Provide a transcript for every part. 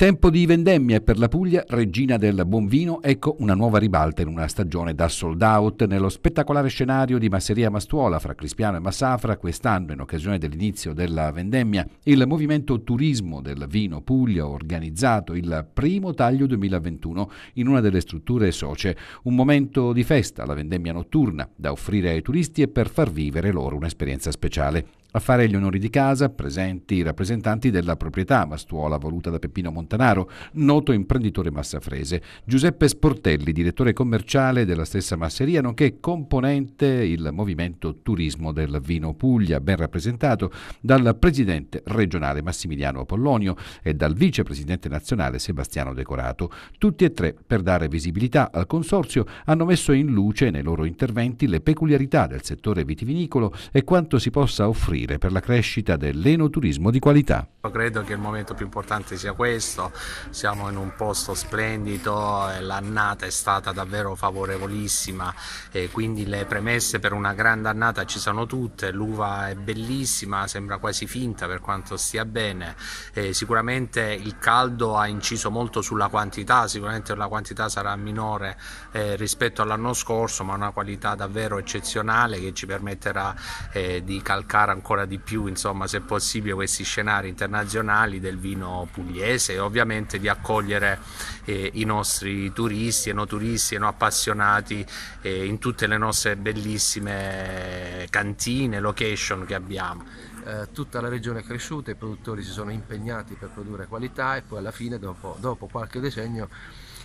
Tempo di vendemmia per la Puglia, regina del buon vino, ecco una nuova ribalta in una stagione da sold out nello spettacolare scenario di Masseria Mastuola fra Crispiano e Massafra, quest'anno in occasione dell'inizio della vendemmia, il movimento Turismo del Vino Puglia ha organizzato il primo taglio 2021 in una delle strutture socie, un momento di festa, la vendemmia notturna, da offrire ai turisti e per far vivere loro un'esperienza speciale. A fare gli onori di casa, presenti i rappresentanti della proprietà Mastuola voluta da Peppino Montanaro, noto imprenditore massafrese, Giuseppe Sportelli, direttore commerciale della stessa masseria, nonché componente il movimento Turismo del Vino Puglia, ben rappresentato dal presidente regionale Massimiliano Apollonio e dal vicepresidente nazionale Sebastiano Decorato. Tutti e tre, per dare visibilità al consorzio, hanno messo in luce nei loro interventi le peculiarità del settore vitivinicolo e quanto si possa offrire costruire per la crescita dell'enoturismo di qualità. Credo che il momento più importante sia questo, siamo in un posto splendido, eh, l'annata è stata davvero favorevolissima e quindi le premesse per una grande annata ci sono tutte, l'uva è bellissima, sembra quasi finta per quanto stia bene, e sicuramente il caldo ha inciso molto sulla quantità, sicuramente la quantità sarà minore eh, rispetto all'anno scorso ma una qualità davvero eccezionale che ci permetterà eh, di calcare ancora ancora di più, insomma, se possibile, questi scenari internazionali del vino pugliese e ovviamente di accogliere eh, i nostri turisti, e enoturisti, enoappassionati eh, in tutte le nostre bellissime cantine, location che abbiamo. Eh, tutta la regione è cresciuta, i produttori si sono impegnati per produrre qualità e poi alla fine, dopo, dopo qualche decennio,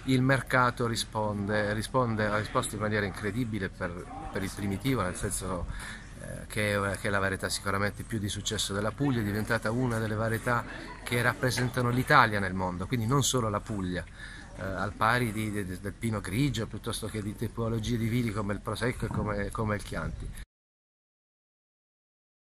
il mercato risponde, risponde, ha risposto in maniera incredibile per, per il primitivo, nel senso eh, eh, che è, la varietà sicuramente più di successo della Puglia, è diventata una delle varietà che rappresentano l'Italia nel mondo, quindi non solo la Puglia, eh, al pari di, di, del pino grigio piuttosto che di tipologie di vini come il Prosecco e come, come il Chianti.